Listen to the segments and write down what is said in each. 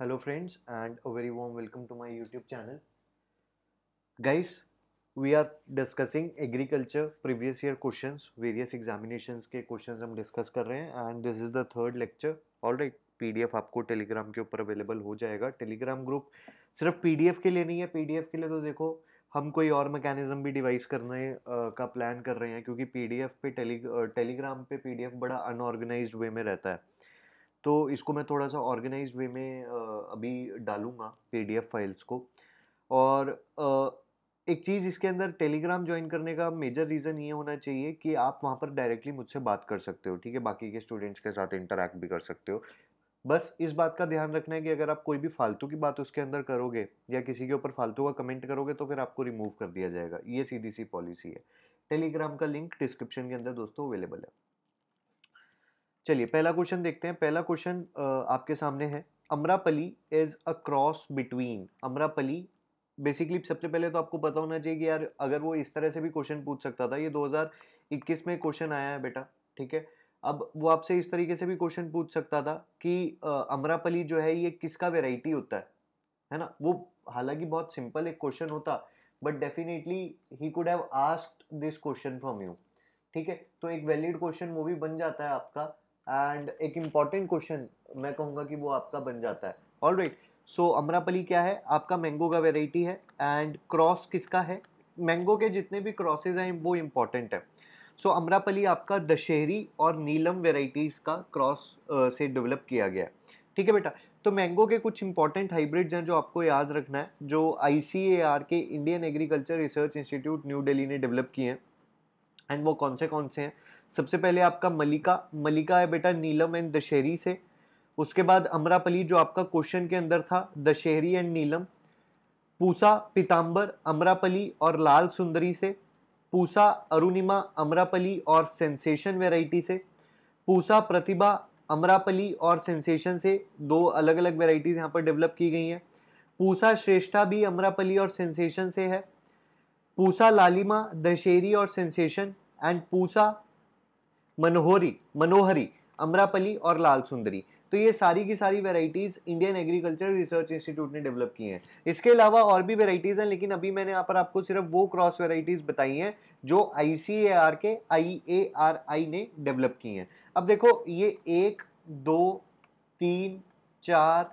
Hello friends and a very warm welcome to my YouTube channel guys we are discussing agriculture previous year questions various examinations के questions हम discuss कर रहे हैं and this is the third lecture all right PDF आपको Telegram के ऊपर available हो जाएगा टेलीग्राम ग्रुप सिर्फ पी के लिए नहीं है पी के लिए तो देखो हम कोई और मैकेनिज्म भी डिवाइस करने का प्लान कर रहे हैं क्योंकि पी पे टेली टेलीग्राम पे पी बड़ा अनऑर्गेनाइज वे में रहता है तो इसको मैं थोड़ा सा ऑर्गेनाइज वे में अभी डालूँगा पी फाइल्स को और एक चीज़ इसके अंदर टेलीग्राम ज्वाइन करने का मेजर रीज़न ये होना चाहिए कि आप वहाँ पर डायरेक्टली मुझसे बात कर सकते हो ठीक है बाकी के स्टूडेंट्स के साथ इंटरेक्ट भी कर सकते हो बस इस बात का ध्यान रखना है कि अगर आप कोई भी फालतू की बात उसके अंदर करोगे या किसी के ऊपर फालतू का कमेंट करोगे तो फिर आपको रिमूव कर दिया जाएगा ये सीधी सी पॉलिसी है टेलीग्राम का लिंक डिस्क्रिप्शन के अंदर दोस्तों अवेलेबल है चलिए पहला क्वेश्चन देखते हैं पहला क्वेश्चन आपके सामने है Amrapali is a cross between Amrapali basically सबसे पहले तो आपको पता होना चाहिए कि यार अगर वो इस तरह से भी क्वेश्चन पूछ सकता था ये 2021 में क्वेश्चन आया है बेटा ठीक है अब वो आपसे इस तरीके से भी क्वेश्चन पूछ सकता था कि अमरापली जो है ये किसका वेराइटी होता है है ना वो हालांकि बहुत सिंपल एक क्वेश्चन होता but definitely he could have ask this question from you ठीक है तो एक वैलिड क्वेश्चन वो भी बन जाता है आपका एंड एक इम्पॉर्टेंट क्वेश्चन मैं कहूँगा कि वो आपका बन जाता है ऑल राइट सो अमरापली क्या है आपका मैंगो का वेराइटी है एंड क्रॉस किसका है मैंगो के जितने भी क्रॉसेज हैं वो इम्पॉर्टेंट है सो so, अमरापली आपका दशहरी और नीलम वेराइटीज़ का क्रॉस uh, से डेवलप किया गया है ठीक है बेटा तो मैंगो के कुछ इंपॉर्टेंट हाइब्रिड्स हैं जो आपको याद रखना है जो आई के Indian Agriculture Research Institute New Delhi ने डेवलप किए हैं एंड वो कौन से कौन से हैं सबसे पहले आपका मलिका मलिका है बेटा नीलम एंड दशहरी से उसके बाद अमरापली जो आपका क्वेश्चन के अंदर था दशहरी एंड नीलम पूसा पीताम्बर अमरापली और लाल सुंदरी से पूसा अरुणिमा अमरापली और सेंसेशन वेराइटी से पूसा प्रतिभा अमरापली और सेंसेशन से दो अलग अलग वेराइटीज़ यहाँ पर डेवलप की गई हैं पूसा श्रेष्ठा भी अमरापली और सेंसेशन से है पूसा लालिमा दशहरी और सेंसेशन एंड पूसा मनोहरी मनोहरी अमरापली और लाल सुंदरी तो ये सारी की सारी varieties Indian Agriculture Research Institute ने डेवलप की हैं इसके अलावा और भी वेराइटीज़ हैं लेकिन अभी मैंने यहाँ पर आपको सिर्फ वो क्रॉस वेराइटीज़ बताई हैं जो आई के आई ने डेवलप की हैं अब देखो ये एक दो तीन चार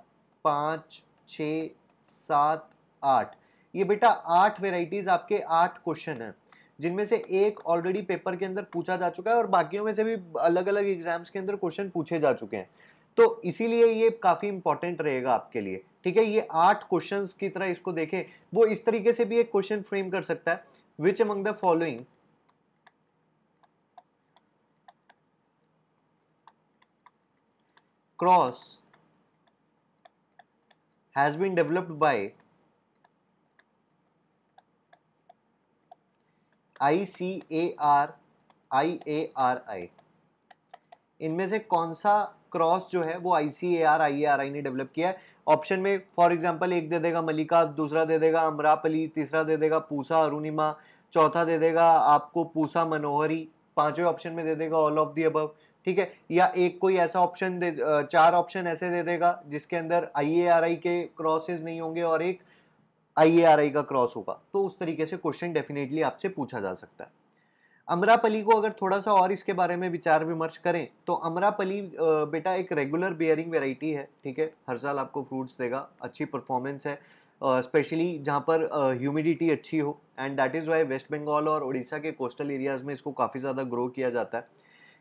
पाँच छ सात आठ ये बेटा आठ वेराइटीज़ आपके आठ क्वेश्चन हैं जिनमें से एक ऑलरेडी पेपर के अंदर पूछा जा चुका है और बाकियों में से भी अलग अलग एग्जाम्स के अंदर क्वेश्चन पूछे जा चुके हैं तो इसीलिए ये काफ़ी इंपॉर्टेंट रहेगा आपके लिए ठीक है ये आठ क्वेश्चन की तरह इसको देखें वो इस तरीके से भी एक क्वेश्चन फ्रेम कर सकता है which among the following cross has been developed by I C A R I A R I इनमें से कौन सा क्रॉस जो है वो आई C A R I A R आई ने डेवलप किया है ऑप्शन में फॉर एग्जाम्पल एक दे देगा मलिका दूसरा दे देगा अमरापली तीसरा दे देगा पूसा अरुणिमा चौथा दे देगा आपको पूसा मनोहरी पांचवें ऑप्शन में दे देगा ऑल ऑफ दी अबव ठीक है या एक कोई ऐसा ऑप्शन दे चार ऑप्शन ऐसे दे देगा जिसके अंदर आई ए आर आई के क्रॉसेज नहीं होंगे और एक आई का क्रॉस होगा तो उस तरीके से क्वेश्चन डेफिनेटली आपसे पूछा जा सकता है अमरापली को अगर थोड़ा सा और इसके बारे में विचार विमर्श करें तो अमरापली बेटा एक रेगुलर बियरिंग वेराइटी है ठीक है हर साल आपको फ्रूट्स देगा अच्छी परफॉर्मेंस है स्पेशली जहाँ पर ह्यूमिडिटी अच्छी हो and that is why West Bengal और उड़ीसा के कोस्टल एरियाज़ में इसको काफ़ी ज़्यादा ग्रो किया जाता है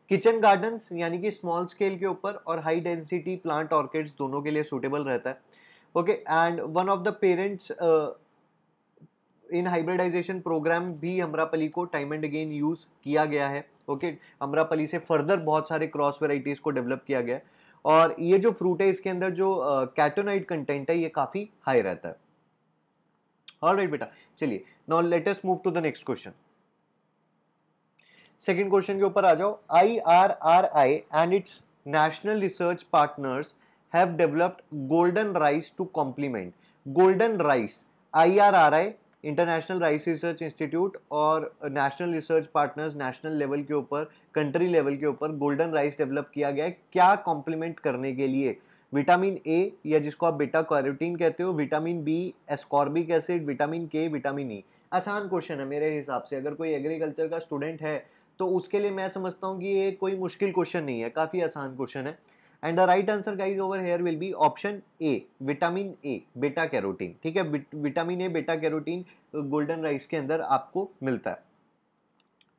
किचन गार्डन्स यानी कि स्मॉल स्केल के ऊपर और हाई डेंसिटी प्लांट ऑर्किड्स दोनों के लिए सूटेबल रहता है okay and one of the parents in hybridisation programme भी अमरापली को टाइम एंड अगेन यूज़ किया गया है ओके okay? अमरापली से फर्दर बहुत सारे क्रॉस वेराइटीज़ को डेवलप किया गया और ये जो फ्रूट है इसके अंदर जो कैटोनाइट uh, कंटेंट है ये काफ़ी हाई रहता है ऑल राइट बेटा चलिए now let's just move to the next question second question के ऊपर आ जाओ I R R I and its national research partners have developed golden rice to complement golden rice I R R I International Rice Research Institute और national research partners national level के ऊपर country level के ऊपर golden rice develop किया गया है क्या complement करने के लिए विटामिन ए या जिसको आप बेटा कॉरिटीन कहते हो vitamin B ascorbic acid vitamin K vitamin E e. आसान क्वेश्चन है मेरे हिसाब से अगर कोई एग्रीकल्चर का स्टूडेंट है तो उसके लिए मैं समझता हूँ कि ये कोई मुश्किल क्वेश्चन नहीं है काफ़ी आसान क्वेश्चन है and the right answer guys over here will be option A vitamin A beta carotene ठीक है vitamin A beta carotene golden rice के अंदर आपको मिलता है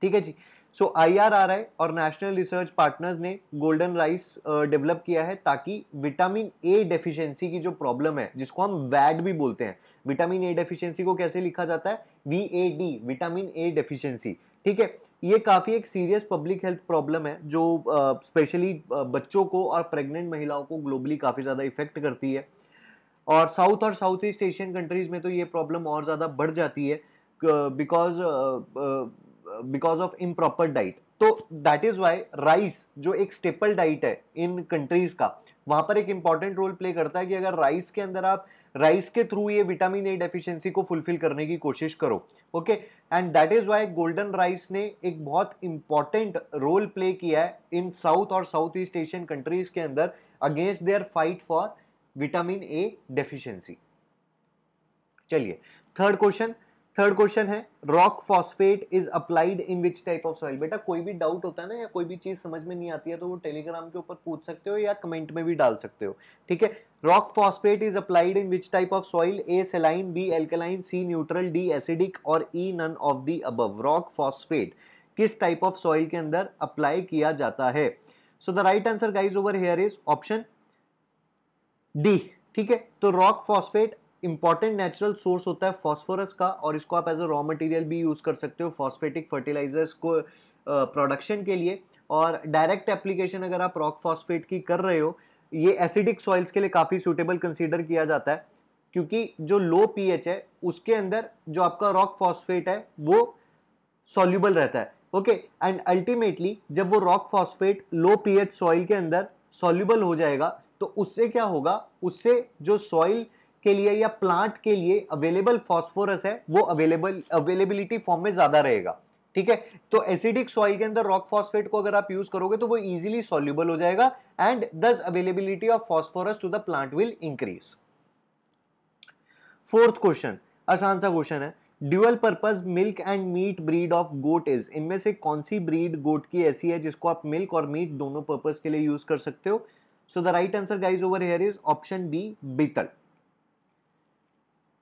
ठीक है जी सो आई आर आर आई और नेशनल रिसर्च पार्टनर्स ने गोल्डन राइस डेवलप किया है ताकि विटामिन ए डेफिशिएंसी की जो प्रॉब्लम है जिसको हम वैड भी बोलते हैं विटामिन ए डेफिशिएंसी को कैसे लिखा जाता है V A D vitamin A deficiency ठीक है ये काफ़ी एक सीरियस पब्लिक हेल्थ प्रॉब्लम है जो स्पेशली बच्चों को और प्रेग्नेंट महिलाओं को ग्लोबली काफ़ी ज़्यादा इफेक्ट करती है और साउथ और साउथ ईस्ट एशियन कंट्रीज़ में तो ये प्रॉब्लम और ज़्यादा बढ़ जाती है because because of improper diet तो दैट इज़ वाई राइस जो एक स्टेपल डाइट है इन कंट्रीज़ का वहाँ पर एक इम्पॉर्टेंट रोल प्ले करता है कि अगर राइस के अंदर आप राइस के थ्रू ये विटामिन ए डेफिशिएंसी को फुलफिल करने की कोशिश करो okay and that is why golden rice ने एक बहुत इंपॉर्टेंट रोल प्ले किया है इन साउथ और साउथ ईस्ट एशियन कंट्रीज के अंदर against their fight for vitamin A deficiency चलिए थर्ड क्वेश्चन थर्ड क्वेश्चन है rock phosphate is applied in which type of soil बेटा कोई भी डाउट होता है ना या कोई भी चीज समझ में नहीं आती है तो वो टेलीग्राम के ऊपर पूछ सकते हो या कमेंट में भी डाल सकते हो ठीक है rock phosphate is applied in which type of soil A saline B alkaline C neutral D acidic और E none of the above rock phosphate किस टाइप ऑफ सॉइल के अंदर अप्लाई किया जाता है so the right answer guys over here is option D ठीक है तो rock phosphate important natural source होता है फॉस्फोरस का और इसको आप एज अ रॉ मटेरियल भी यूज़ कर सकते हो फॉस्फेटिक फर्टिलाइजर्स को प्रोडक्शन के लिए और डायरेक्ट एप्लीकेशन अगर आप रॉक फॉस्फेट की कर रहे हो ये एसिडिक सॉइल्स के लिए काफ़ी सूटेबल कंसिडर किया जाता है क्योंकि जो लो पी है उसके अंदर जो आपका रॉक फॉस्फेट है वो सॉल्यूबल रहता है ओके एंड अल्टीमेटली जब वो rock phosphate low P soil के अंदर सॉल्यूबल हो जाएगा तो उससे क्या होगा उससे जो सॉइल के लिए या प्लांट के लिए अवेलेबल फॉस्फोरस है वो अवेलेबल अवेलेबिलिटी फॉर्म में ज्यादा रहेगा ठीक है तो एसिडिक सॉइल के अंदर रॉक फॉस्फेट को अगर आप यूज करोगे तो वो इजिली सॉल्यूबल हो जाएगा and this availability of phosphorus to the plant will increase fourth question आसान सा क्वेश्चन है dual purpose milk and meat breed of goat is इनमें से कौन सी ब्रीड गोट की ऐसी है जिसको आप मिल्क और मीट दोनों पर्पज के लिए यूज कर सकते हो so the right answer guys over here is option B Beetal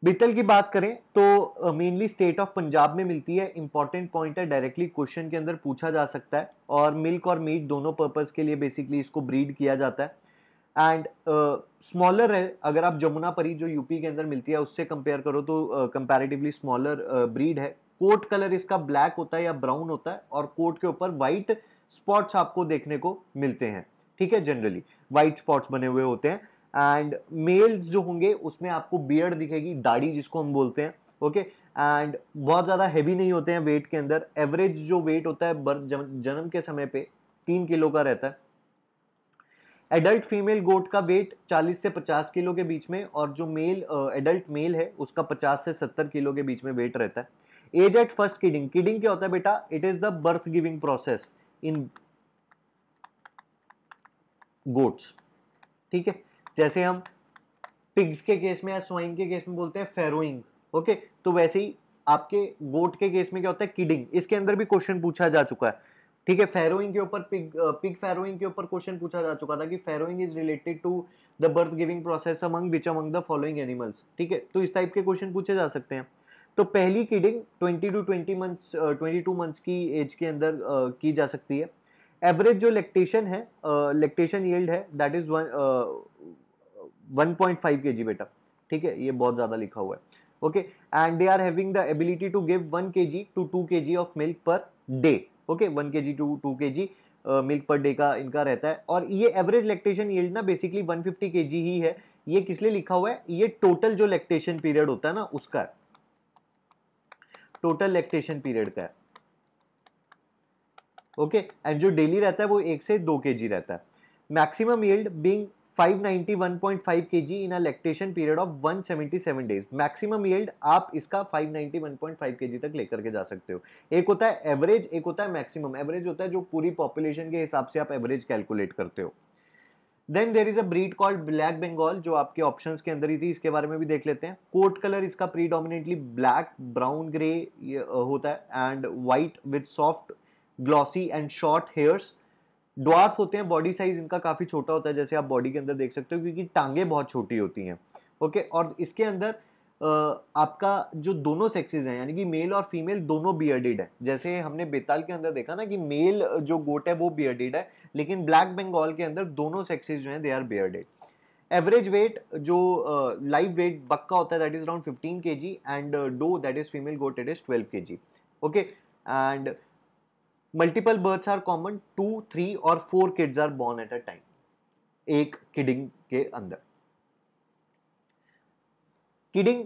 Beetal की बात करें तो मेनली स्टेट ऑफ पंजाब में मिलती है इंपॉर्टेंट पॉइंट है डायरेक्टली क्वेश्चन के अंदर पूछा जा सकता है और मिल्क और मीट दोनों पर्पज़ के लिए बेसिकली इसको ब्रीड किया जाता है एंड स्मॉलर uh, है अगर आप जमुना परी जो यूपी के अंदर मिलती है उससे कंपेयर करो तो कंपेरेटिवली स्मॉलर ब्रीड है कोट कलर इसका ब्लैक होता है या ब्राउन होता है और कोट के ऊपर वाइट स्पॉट्स आपको देखने को मिलते हैं ठीक है जनरली वाइट स्पॉट्स बने हुए होते हैं एंड मेल्स जो होंगे उसमें आपको बियर्ड दिखेगी दाढ़ी जिसको हम बोलते हैं ओके एंड बहुत ज़्यादा हैवी नहीं होते हैं वेट के अंदर एवरेज जो वेट होता है जन्म के समय पे तीन किलो का रहता है एडल्ट फीमेल गोट का वेट 40 से 50 किलो के बीच में और जो मेल एडल्ट मेल है उसका 50 से 70 किलो के बीच में वेट रहता है age at first kidding kidding क्या होता है बेटा it is the birth giving process in goats ठीक है जैसे हम पिग्स के केस में या स्वाइन के केस में बोलते हैं फेरोइंग ओके तो वैसे ही आपके गोट के केस में क्या होता है किडिंग इसके अंदर भी क्वेश्चन पूछा जा चुका है ठीक है फेरोइंग के ऊपर पिग पिग फेरोइंग के ऊपर क्वेश्चन पूछा जा चुका था कि farrowing is related to the birth giving process among which among the following animals ठीक है तो इस टाइप के क्वेश्चन पूछे जा सकते हैं तो पहली किडिंग 20 टू 20 मंथ्स 22 मंथ्स की एज के अंदर uh, की जा सकती है एवरेज जो लेक्टेशन है लेक्टेशन uh, यील्ड है दैट इज वन 1.5 kg बेटा ठीक है ये बहुत ज़्यादा लिखा हुआ है okay and they are having the ability to give 1 K to 2 K of milk per day okay 1 K to 2 के मिल्क पर डे का इनका रहता है और ये एवरेज लैक्टेशन यील्ड ना बेसिकली 150 के ही है ये किस लिए लिखा हुआ है ये टोटल जो लैक्टेशन पीरियड होता है ना उसका टोटल लैक्टेशन पीरियड का है ओके okay? एंड जो डेली रहता है वो एक से दो के रहता है maximum yield being 591.5 kg in a lactation period of 177 days maximum yield आप इसका 591.5 kg तक लेकर के जा सकते हो एक होता है एवरेज एक होता है मैक्सिमम एवरेज होता है जो पूरी पॉपुलेशन के हिसाब से आप एवरेज कैलकुलेट करते हो then there is a breed called Black Bengal जो आपके ऑप्शन के अंदर ही थी इसके बारे में भी देख लेते हैं कोट कलर इसका प्रीडोमिनेटली ब्लैक ब्राउन ग्रे होता है and white with soft glossy and short hairs dwarf होते हैं बॉडी साइज इनका काफ़ी छोटा होता है जैसे आप बॉडी के अंदर देख सकते हो क्योंकि टांगे बहुत छोटी होती हैं ओके और इसके अंदर आपका जो दोनों सेक्सेस हैं यानी कि मेल और फीमेल दोनों बियर्डेड है जैसे हमने बेताल के अंदर देखा ना कि मेल जो गोट है वो बियर्डेड है लेकिन ब्लैक बंगाल के अंदर दोनों सेक्सेस जो हैं they are bearded average weight जो लाइव वेट बक का होता है that is around 15 K G and doe that is female goat it is 12 K G okay and multiple births are common two three और four kids are born at a time एक kidding के अंदर kidding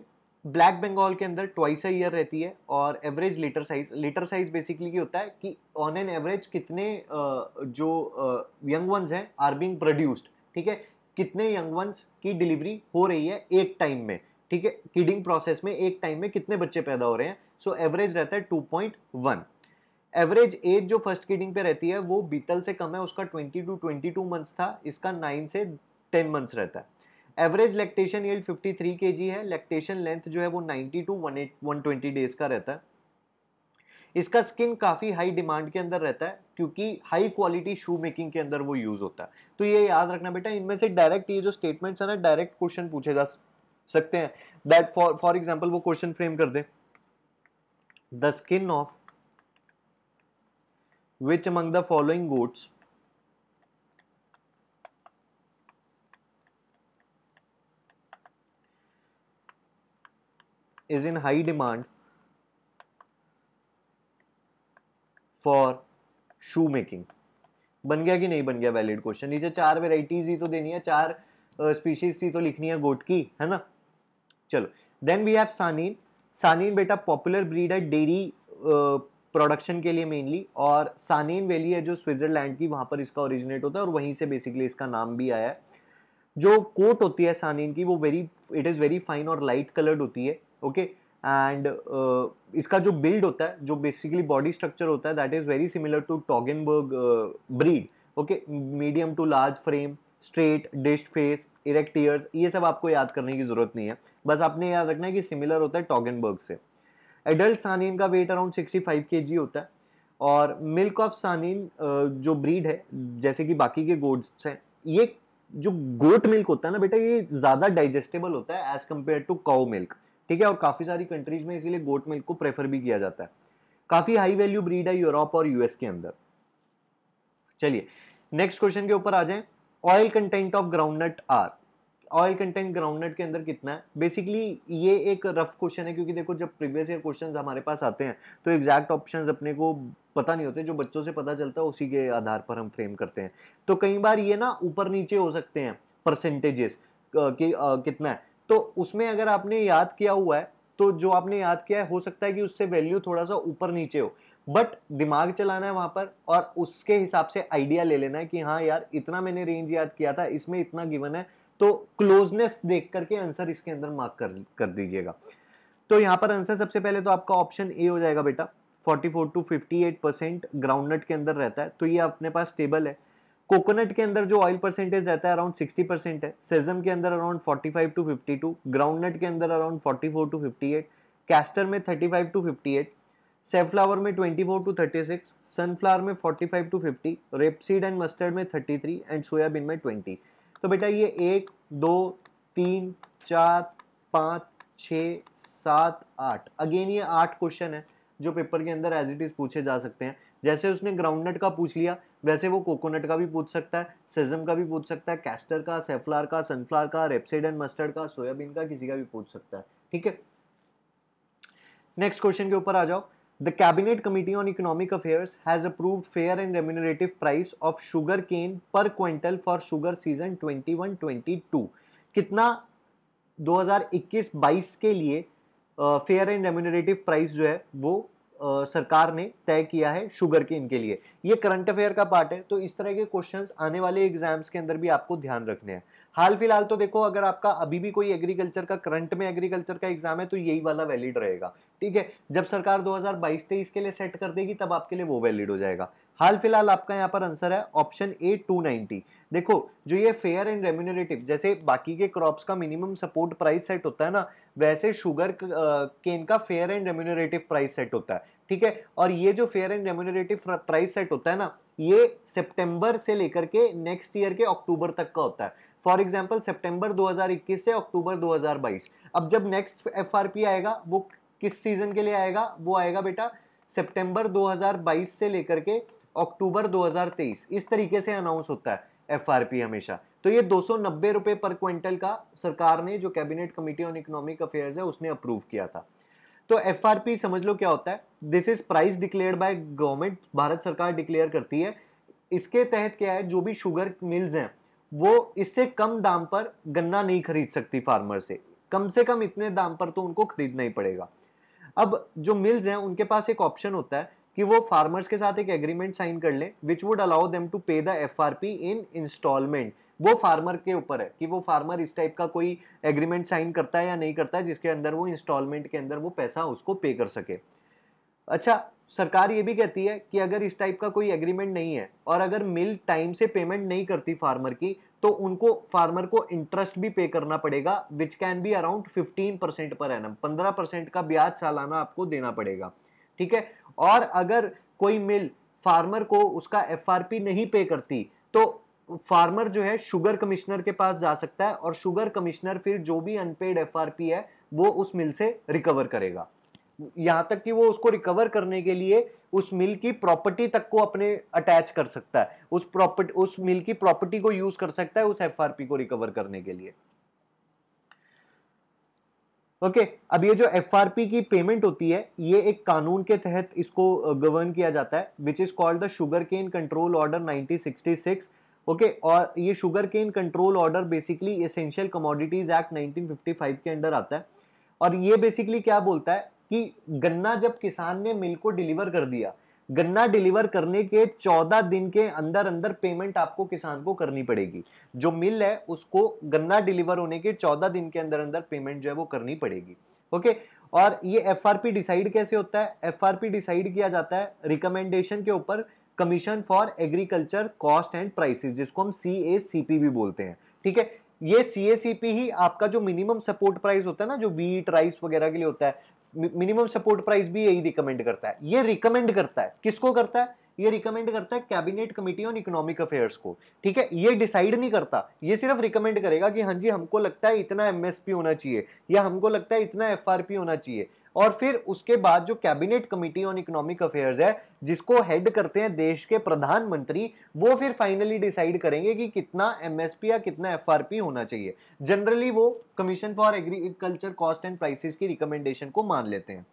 black Bengal के अंदर twice a year रहती है और average litter size litter size basically ये होता है कि ऑन एन एवरेज कितने जो यंग वंस हैं आर बीइंग प्रोड्यूस्ड ठीक है कितने यंग वंस की डिलीवरी हो रही है एक टाइम में ठीक है किडिंग प्रोसेस में एक टाइम में कितने बच्चे पैदा हो रहे हैं सो एवरेज रहता है two point one average age जो फर्स्ट किडिंग पे रहती है वो बीतल से कम है उसका twenty two twenty two months था इसका नाइन से टेन मंथ्स रहता है एवरेज लैक्टेशन थ्री के जी है लैक्टेशन लेंथ जो है वो 90 to one one eight twenty days का रहता है इसका स्किन काफ़ी हाई डिमांड के अंदर रहता है क्योंकि हाई क्वालिटी शू मेकिंग के अंदर वो यूज़ होता है तो ये याद रखना बेटा इनमें से डायरेक्ट ये जो स्टेटमेंट्स है ना डायरेक्ट क्वेश्चन पूछे जा सकते हैं दैट फॉर फॉर एग्जाम्पल वो क्वेश्चन फ्रेम कर दे the skin of which among the following goats is in high demand for shoe making बन गया कि नहीं बन गया वैलिड क्वेश्चन नीचे चार वेराइटीज ही तो देनी है चार स्पीशीज ही तो लिखनी है गोट की है ना चलो then we have Saanen Saanen बेटा पॉपुलर ब्रीड है डेरी प्रोडक्शन के लिए मेनली और सानेन वैली है जो स्विट्ज़रलैंड की वहाँ पर इसका ओरिजिनेट होता है और वहीं से बेसिकली इसका नाम भी आया है जो कोट होती है सानेन की वो very it is very fine और लाइट कलर्ड होती है ओके okay? एंड uh, इसका जो बिल्ड होता है जो बेसिकली बॉडी स्ट्रक्चर होता है that is very similar to Toggenburg breed okay medium to large frame straight dished face erect ears ये सब आपको याद करने की ज़रूरत नहीं है बस आपने याद रखना है कि सिमिलर होता है टॉगनबर्ग से एडल्ट सानीन का वेट अराउंड 65 केजी होता है और मिल्क ऑफ सानीन जो ब्रीड है जैसे कि बाकी के गोट्स हैं ये जो गोट मिल्क होता है ना बेटा ये ज़्यादा डाइजेस्टेबल होता है as compare to cow milk ठीक है और काफ़ी सारी कंट्रीज में इसीलिए गोट मिल्क को प्रेफर भी किया जाता है काफ़ी हाई वैल्यू ब्रीड है यूरोप और यूएस के अंदर चलिए नेक्स्ट क्वेश्चन के ऊपर आ जाए oil content of groundnut or oil content groundnut के अंदर कितना है बेसिकली ये एक रफ क्वेश्चन है क्योंकि देखो जब प्रीवियस ईयर क्वेश्चन हमारे पास आते हैं तो एग्जैक्ट ऑप्शन अपने को पता नहीं होते जो बच्चों से पता चलता है उसी के आधार पर हम फ्रेम करते हैं तो कई बार ये ना ऊपर नीचे हो सकते हैं परसेंटेजेस कि कितना है तो उसमें अगर आपने याद किया हुआ है तो जो आपने याद किया है हो सकता है कि उससे वैल्यू थोड़ा सा ऊपर नीचे हो बट दिमाग चलाना है वहाँ पर और उसके हिसाब से आइडिया ले लेना है कि हाँ यार इतना मैंने रेंज याद किया था इसमें इतना गिवन है तो क्लोजनेस देख करके आंसर इसके अंदर मार्क कर कर दीजिएगा तो यहाँ पर आंसर सबसे पहले तो आपका ऑप्शन ए हो जाएगा बेटा 44 टू 58 परसेंट ग्राउंडनट के अंदर रहता है तो ये अपने पास स्टेबल है कोकोनट के अंदर जो ऑयल परसेंटेज रहता है अराउंड 60 परसेंट है सेजम के अंदर अराउंड 45 टू 52 ग्राउंडनट के अंदर अराउंड 44 टू 58 कैस्टर में 35 टू 58 सेफ्लावर में 24 टू 36 सनफ्लावर में 45 टू 50 रेपसीड एंड मस्टर्ड में 33 एंड सोयाबीन में 20 तो बेटा ये एक दो तीन चार पाँच छ सात आठ अगेन ये आठ क्वेश्चन है जो पेपर के अंदर एज इट इज़ पूछे जा सकते हैं जैसे उसने ग्राउंडनट का पूछ लिया वैसे वो कोकोनट का भी पूछ सकता है सेजम का भी पूछ सकता है कैस्टर का सेफ्लार का सनफ्लावर का रेपसेड एंड मस्टर्ड का सोयाबीन का किसी का भी पूछ सकता है ठीक है नेक्स्ट क्वेश्चन के ऊपर आ जाओ The Cabinet Committee on Economic Affairs has approved fair and remunerative price of sugar cane per quintal for sugar season 21-22. कितना 2021-22 के लिए फेयर एंड रेम्यूनरेटिव प्राइस जो है वो सरकार ने तय किया है शुगर केन के लिए ये करंट अफेयर का पार्ट है तो इस तरह के क्वेश्चंस आने वाले एग्जाम्स के अंदर भी आपको ध्यान रखने हैं हाल फिलहाल तो देखो अगर आपका अभी भी कोई एग्रीकल्चर का करंट में एग्रीकल्चर का एग्जाम है तो यही वाला वैलिड रहेगा ठीक है जब सरकार 2022-23 के लिए सेट कर देगी तब आपके लिए वो वैलिड हो जाएगा हाल फिलहाल आपका यहाँ पर आंसर है ऑप्शन ए 290 देखो जो ये फेयर एंड रेम्यूनरेटिव जैसे बाकी के क्रॉप्स का मिनिमम सपोर्ट प्राइस सेट होता है ना वैसे शुगर केन का fair and remunerative price set होता है ठीक है और ये जो fair and remunerative price set होता है ना ये सेप्टेम्बर से लेकर के नेक्स्ट ईयर के अक्टूबर तक का होता है फॉर एग्जाम्पल सेप्टेम्बर 2021 से अक्टूबर 2022 अब जब नेक्स्ट एफ आएगा वो किस सीज़न के लिए आएगा वो आएगा बेटा सितंबर 2022 से लेकर के अक्टूबर 2023 इस तरीके से अनाउंस होता है एफआरपी हमेशा तो ये दो सौ पर क्विंटल का सरकार ने जो Cabinet Committee on economic affairs है उसने अप्रूव किया था तो एफ समझ लो क्या होता है this is price declare by government Bharat सरकार डिक्लेयर करती है इसके तहत क्या है जो भी शुगर मिल्स हैं वो इससे कम दाम पर गन्ना नहीं खरीद सकती फार्मर से कम से कम इतने दाम पर तो उनको खरीदना ही पड़ेगा अब जो मिल्स हैं उनके पास एक ऑप्शन होता है कि वो फार्मर्स के साथ एक एग्रीमेंट साइन कर लें which would allow them to pay the F R P in instalment वो फार्मर के ऊपर है कि वो फार्मर इस टाइप का कोई एग्रीमेंट साइन करता है या नहीं करता है जिसके अंदर वो इंस्टॉलमेंट के अंदर वो पैसा उसको पे कर सके अच्छा सरकार ये भी कहती है कि अगर इस टाइप का कोई एग्रीमेंट नहीं है और अगर मिल टाइम से पेमेंट नहीं करती फार्मर की तो उनको फार्मर को इंटरेस्ट भी पे करना पड़ेगा which can be around 15 percent per annum 15 percent का ब्याज सालाना आपको देना पड़ेगा ठीक है और अगर कोई मिल फार्मर को उसका एफ नहीं पे करती तो फार्मर जो है शुगर कमिश्नर के पास जा सकता है और शुगर कमिश्नर फिर जो भी अनपेड एफ है वो उस मिल से रिकवर करेगा यहाँ तक कि वो उसको रिकवर करने के लिए उस मिल की प्रॉपर्टी तक को अपने अटैच कर सकता है उस प्रॉपर्टी उस मिल की प्रॉपर्टी को यूज कर सकता है उस एफआरपी को रिकवर करने के लिए ओके okay, अब ये जो एफआरपी की पेमेंट होती है ये एक कानून के तहत इसको गवर्न किया जाता है which is called the sugar cane control order 1966 okay okay, और ये sugar cane control order basically essential commodities act 1955 के अंडर आता है और ये बेसिकली क्या बोलता है कि गन्ना जब किसान ने मिल को डिलीवर कर दिया गन्ना डिलीवर करने के 14 दिन के अंदर अंदर पेमेंट आपको किसान को करनी पड़ेगी जो मिल है उसको गन्ना डिलीवर होने के 14 दिन के अंदर अंदर पेमेंट जो है वो करनी पड़ेगी ओके और ये एफ डिसाइड कैसे होता है एफ डिसाइड किया जाता है रिकमेंडेशन के ऊपर commission for agriculture cost and prices जिसको हम सी भी बोलते हैं ठीक है ये सी ही आपका जो मिनिमम सपोर्ट प्राइस होता है ना जो वीट राइस वगैरह के लिए होता है मिनिमम सपोर्ट प्राइस भी यही रिकमेंड करता है ये रिकमेंड करता है किसको करता है ये रिकमेंड करता है cabinet committee on economic affairs को ठीक है ये डिसाइड नहीं करता ये सिर्फ रिकमेंड करेगा कि हाँ जी हमको लगता है इतना एमएसपी होना चाहिए या हमको लगता है इतना एफआरपी होना चाहिए और फिर उसके बाद जो cabinet committee on economic affairs है जिसको हेड करते हैं देश के प्रधानमंत्री वो फिर फाइनली डिसाइड करेंगे कि कितना एमएसपी या कितना एफआरपी होना चाहिए जनरली वो commission for agriculture cost and prices की रिकमेंडेशन को मान लेते हैं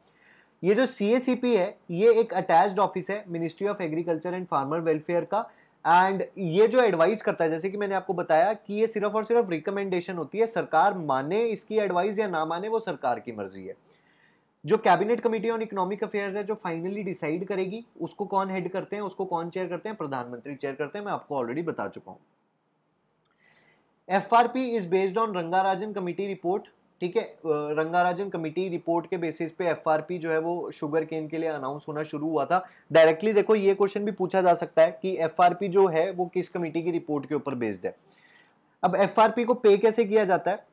ये जो सी है ये एक अटैच्ड ऑफिस है ministry of agriculture and farmer welfare का एंड ये जो एडवाइस करता है जैसे कि मैंने आपको बताया कि ये सिर्फ और सिर्फ रिकमेंडेशन होती है सरकार माने इसकी एडवाइस या ना माने वो सरकार की मर्जी है जो cabinet committee on economic affairs है जो फाइनली डिसाइड करेगी उसको कौन हेड करते हैं उसको कौन चेयर करते हैं प्रधानमंत्री चेयर करते हैं मैं आपको ऑलरेडी बता चुका हूं F R P is based on Rangarajan committee report ठीक है रंगाराजन कमेटी रिपोर्ट के बेसिस पे एफ जो है वो शुगर केन के लिए अनाउंस होना शुरू हुआ था डायरेक्टली देखो ये क्वेश्चन भी पूछा जा सकता है कि एफ जो है वो किस कमेटी की रिपोर्ट के ऊपर बेस्ड है अब एफ को पे कैसे किया जाता है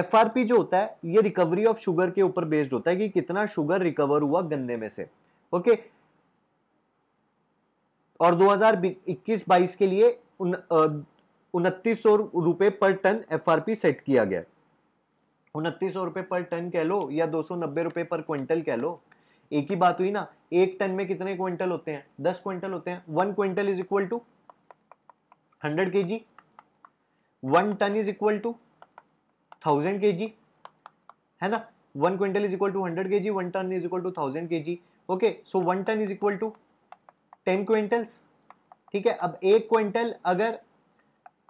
एफ जो होता है ये रिकवरी ऑफ शुगर के ऊपर बेस्ड होता है कि कितना शुगर रिकवर हुआ गन्ने में से ओके और 2021-22 के लिए उनतीस सौ रुपए पर टन पी सेट किया गया उनतीस सौ रुपए पर टन कह लो या दो सौ नब्बे रुपए पर क्विंटल कह लो एक ही बात हुई ना एक टन में कितने क्विंटल होते हैं दस क्विंटल होते हैं one quintal is equal to hundred K G one ton is equal to thousand K G है ना one quintal is equal to hundred K G one ton is equal to thousand K G okay so one ton is equal to ten quintals ठीक है अब एक quintal अगर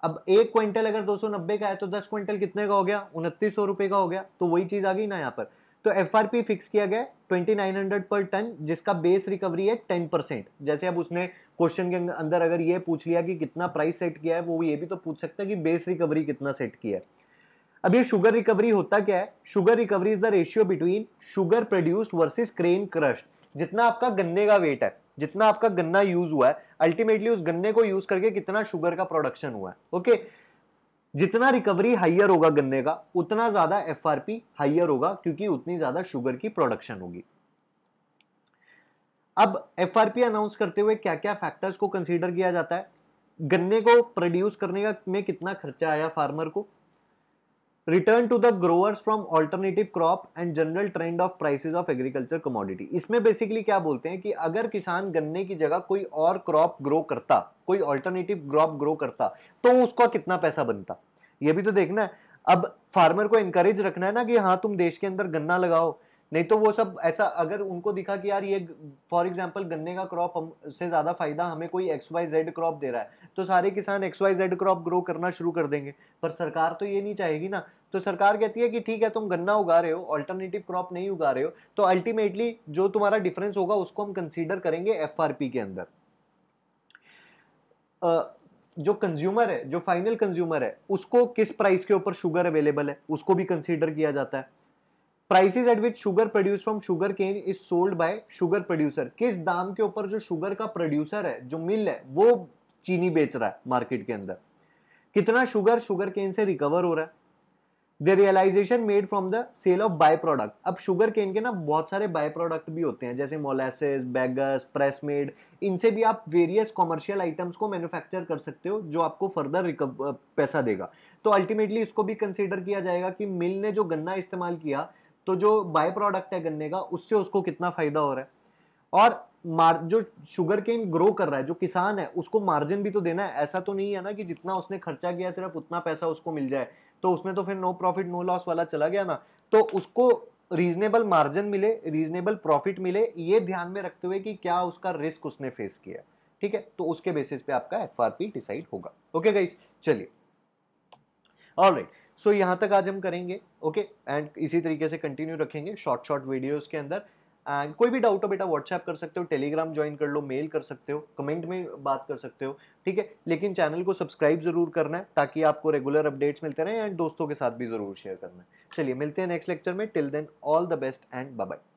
अब एक quintal अगर 290 का है तो 10 क्विंटल कितने का हो गया उनतीस सौ रुपए का हो गया तो वही चीज़ आ गई ना यहाँ पर तो पी फिक्स किया गया 2900 पर टन जिसका बेस रिकवरी है 10 परसेंट जैसे अब उसने क्वेश्चन के अंदर अगर ये पूछ लिया कि कितना प्राइस सेट किया है वो ये भी तो पूछ सकता है कि बेस रिकवरी कितना सेट किया है अब ये शुगर रिकवरी होता क्या है sugar recovery is the ratio between sugar produced versus cane crush जितना आपका गन्ने का वेट है जितना आपका गन्ना यूज हुआ है अल्टीमेटली उस गन्ने को यूज करके कितना शुगर का प्रोडक्शन हुआ है ओके जितना रिकवरी हाइयर होगा गन्ने का उतना ज्यादा एफ हाइयर होगा क्योंकि उतनी ज्यादा शुगर की प्रोडक्शन होगी अब एफ अनाउंस करते हुए क्या क्या फैक्टर्स को कंसीडर किया जाता है गन्ने को प्रोड्यूस करने का में कितना खर्चा आया फार्मर को return to the growers from alternative crop and general trend of prices of agriculture commodity इसमें बेसिकली क्या बोलते हैं कि अगर किसान गन्ने की जगह कोई और क्रॉप ग्रो करता कोई ऑल्टरनेटिव क्रॉप ग्रो करता तो उसका कितना पैसा बनता ये भी तो देखना है अब फार्मर को इंकरेज रखना है ना कि हाँ तुम देश के अंदर गन्ना लगाओ नहीं तो वो सब ऐसा अगर उनको दिखा कि यार ये फॉर एग्जाम्पल गन्ने का क्रॉप हम से ज़्यादा फायदा हमें कोई एक्स वाई जेड क्रॉप दे रहा है तो सारे किसान X Y Z crop grow करना शुरू कर देंगे पर सरकार तो ये नहीं चाहेगी ना तो सरकार कहती है कि ठीक है तुम गन्ना उगा रहे हो ऑल्टरनेटिव क्रॉप नहीं उगा रहे हो तो अल्टीमेटली जो तुम्हारा डिफरेंस होगा उसको हम कंसिडर करेंगे एफ के अंदर जो कंज्यूमर है जो फाइनल कंज्यूमर है उसको किस प्राइस के ऊपर शुगर अवेलेबल है उसको भी कंसिडर किया जाता है prices at which sugar produce from sugar cane is sold by sugar producer किस दाम के ऊपर जो शुगर का प्रोड्यूसर है जो मिल है वो चीनी बेच रहा है मार्केट के अंदर कितना शुगर शुगर केन से रिकवर हो रहा है the realization made from the sale of by product अब शुगर केन के ना बहुत सारे बाय प्रोडक्ट भी होते हैं जैसे मोलासेस बैगस प्रेस मेड इनसे भी आप वेरियस कॉमर्शियल आइटम्स को मैन्युफैक्चर कर सकते हो जो आपको फर्दर पैसा देगा तो अल्टीमेटली इसको भी कंसिडर किया जाएगा कि मिल ने जो गन्ना इस्तेमाल किया तो जो बाय प्रोडक्ट है गन्ने का उससे उसको कितना फायदा हो रहा है और मार जो शुगर केन ग्रो कर रहा है जो किसान है उसको मार्जिन भी तो देना है ऐसा तो नहीं है ना कि जितना उसने खर्चा किया सिर्फ उतना पैसा उसको मिल जाए तो उसमें तो फिर नो प्रॉफिट नो लॉस वाला चला गया ना तो उसको रीजनेबल मार्जिन मिले रीजनेबल प्रॉफिट मिले ये ध्यान में रखते हुए कि क्या उसका रिस्क उसने फेस किया ठीक है तो उसके बेसिस पे आपका एफ डिसाइड होगा ओके गाइस चलिए ऑलराइट सो so, यहाँ तक आज हम करेंगे ओके okay? एंड इसी तरीके से कंटिन्यू रखेंगे शॉर्ट शॉर्ट वीडियोज़ के अंदर एंड कोई भी डाउट हो बेटा व्हाट्सएप कर सकते हो टेलीग्राम ज्वाइन कर लो मेल कर सकते हो कमेंट में बात कर सकते हो ठीक है लेकिन चैनल को सब्सक्राइब जरूर करना है ताकि आपको रेगुलर अपडेट्स मिलते रहें एंड दोस्तों के साथ भी जरूर शेयर करना है चलिए मिलते हैं नेक्स्ट लेक्चर में till then all the best and bye